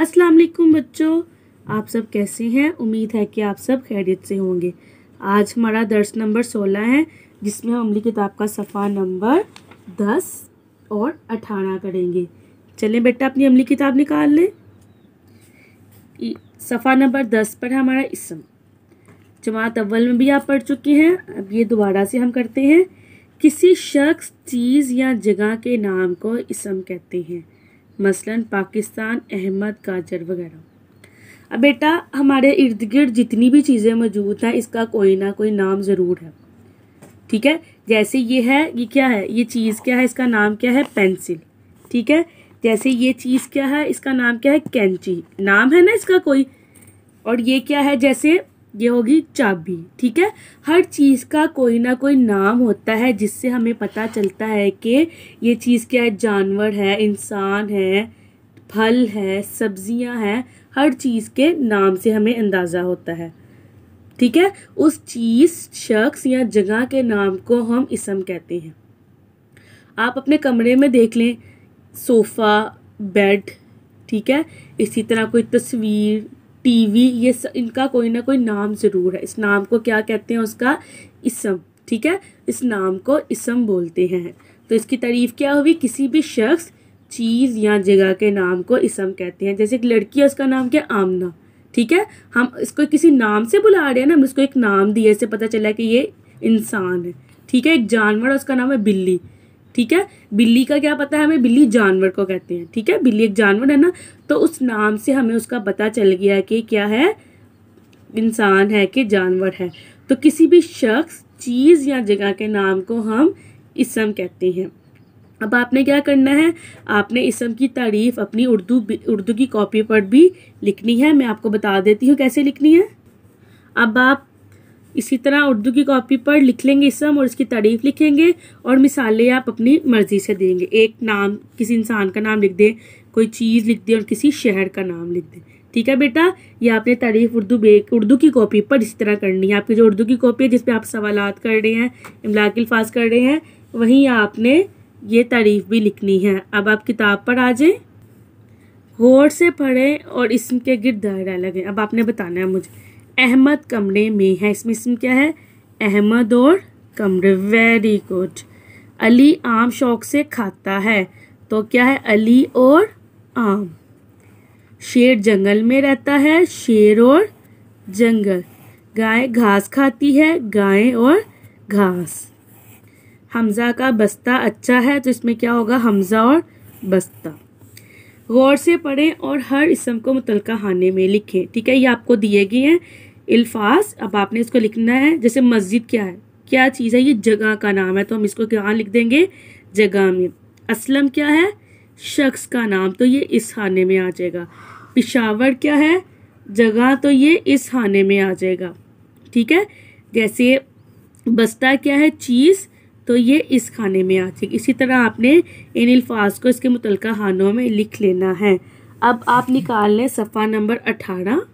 अस्सलाम वालेकुम बच्चों आप सब कैसे हैं उम्मीद है कि आप सब खैरियत से होंगे आज हमारा दर्स नंबर सोलह है जिसमें हम अमली किताब का सफ़ा नंबर दस और अठारह करेंगे चलें बेटा अपनी अमली किताब निकाल लें सफ़ा नंबर दस पर है हमारा इसम जमात अव्वल में भी आप पढ़ चुके हैं अब ये दोबारा से हम करते हैं किसी शख्स चीज़ या जगह के नाम को इसम कहते हैं मसलन पाकिस्तान अहमद काजर वगैरह अब बेटा हमारे इर्द गिर्द जितनी भी चीज़ें मौजूद हैं इसका कोई ना कोई नाम ज़रूर है ठीक है जैसे ये है ये क्या है ये चीज़ क्या है इसका नाम क्या है पेंसिल ठीक है जैसे ये चीज़ क्या है इसका नाम क्या है कैंची नाम है ना इसका कोई और ये क्या है जैसे ये होगी चाबी ठीक है हर चीज़ का कोई ना कोई नाम होता है जिससे हमें पता चलता है कि ये चीज़ क्या है जानवर है इंसान है फल है सब्जियां हैं हर चीज़ के नाम से हमें अंदाज़ा होता है ठीक है उस चीज़ शख्स या जगह के नाम को हम इसम कहते हैं आप अपने कमरे में देख लें सोफ़ा बेड ठीक है इसी तरह कोई तस्वीर टीवी ये स, इनका कोई ना कोई नाम ज़रूर है इस नाम को क्या कहते हैं उसका इसम ठीक है इस नाम को इसम बोलते हैं तो इसकी तारीफ़ क्या हुई किसी भी शख्स चीज़ या जगह के नाम को इसम कहते हैं जैसे एक लड़की है उसका नाम क्या आमना ठीक है हम इसको किसी नाम से बुला रहे हैं ना हम इसको एक नाम दिया इससे पता चला कि ये इंसान है ठीक है एक जानवर है उसका नाम है बिल्ली ठीक है बिल्ली का क्या पता है हमें बिल्ली जानवर को कहते हैं ठीक है बिल्ली एक जानवर है ना तो उस नाम से हमें उसका पता चल गया कि क्या है इंसान है कि जानवर है तो किसी भी शख्स चीज़ या जगह के नाम को हम इसम कहते हैं अब आपने क्या करना है आपने इसम की तारीफ़ अपनी उर्दू उर्दू की कॉपी पर भी लिखनी है मैं आपको बता देती हूँ कैसे लिखनी है अब आप इसी तरह उर्दू की कॉपी पर लिख लेंगे इसम और इसकी तारीफ लिखेंगे और मिसालें आप अपनी मर्ज़ी से देंगे एक नाम किसी इंसान का नाम लिख दें कोई चीज़ लिख दें और किसी शहर का नाम लिख दें ठीक है बेटा ये आपने तारीफ उर्दू बे उर्दू की कॉपी पर इसी तरह करनी है आपकी जो उर्दू की कॉपी है जिसपे आप सवाल कर रहे हैं इमलाक अल्फाज कर रहे हैं वहीं आपने ये तारीफ भी लिखनी है अब आप किताब पर आ जाएँ गौर से पढ़ें और इसके गिर दायरा लगें अब आपने बताना है मुझे अहमद कमरे में है इसमें इसमें क्या है अहमद और कमरे वेरी गुड अली आम शौक से खाता है तो क्या है अली और आम शेर जंगल में रहता है शेर और जंगल गाय घास खाती है गाय और घास हमज़ा का बस्ता अच्छा है तो इसमें क्या होगा हमज़ा और बस्ता गौर से पढ़ें और हर इसम को मुतल हाने में लिखें ठीक है ये आपको दिए गए हैं अल्फाज अब आपने इसको लिखना है जैसे मस्जिद क्या है क्या चीज़ है ये जगह का नाम है तो हम इसको क्या लिख देंगे जगह में असलम क्या है शख्स का नाम तो ये इस खाने में आ जाएगा पिशावर क्या है जगह तो ये इस खाने में आ जाएगा ठीक है जैसे बस्ता क्या है चीज़ तो ये इस खाने में आ जाएगी इसी तरह आपने इन अल्फाज को इसके मुतल खानों में लिख लेना है अब आप निकाल लें सफ़ा नंबर अठारह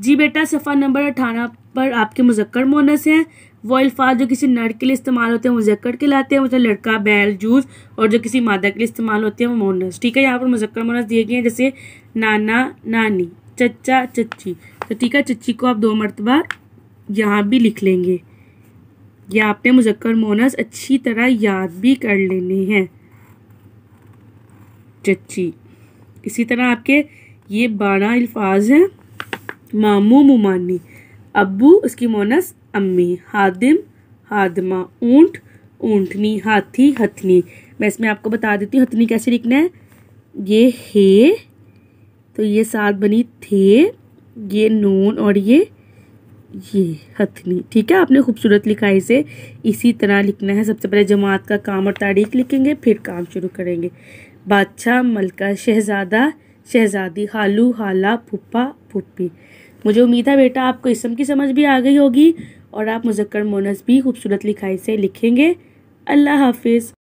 जी बेटा सफ़ा नंबर अठारह पर आपके मुजक्कर मोनस हैं वो अल्फाज जो किसी नर के लिए इस्तेमाल होते हैं मुजक्कर के लाते हैं मतलब लड़का बैल जूस और जो किसी मादा के लिए इस्तेमाल होते हैं वो मोनस ठीक है यहाँ पर मुजक्कर मोनस दिए गए हैं जैसे नाना नानी चचा चची तो ठीक है चची को आप दो मरतबा यहाँ भी लिख लेंगे या आपने मुजक्कर मोनस अच्छी तरह याद भी कर लेने हैं चच्ची इसी तरह आपके ये बारह अल्फाज हैं मामू मुमानी अबू उसकी मोनस अम्मी हादिम हादमा ऊँट ऊँटनी हाथी हथनी मैं इसमें आपको बता देती हूँ हथनी कैसे लिखना है ये हे तो ये साथ बनी थे ये नून और ये ये हथनी ठीक है आपने खूबसूरत लिखा इसे इसी तरह लिखना है सबसे पहले जमात का काम और तारीख लिखेंगे फिर काम शुरू करेंगे बादशाह मलका शहज़ादा शहज़ादी खालू हाला पुप्पा पुप्पी मुझे उम्मीद है बेटा आपको इसम की समझ भी आ गई होगी और आप मुजक्कर मोनस भी खूबसूरत लिखाई से लिखेंगे अल्लाह हाफिज़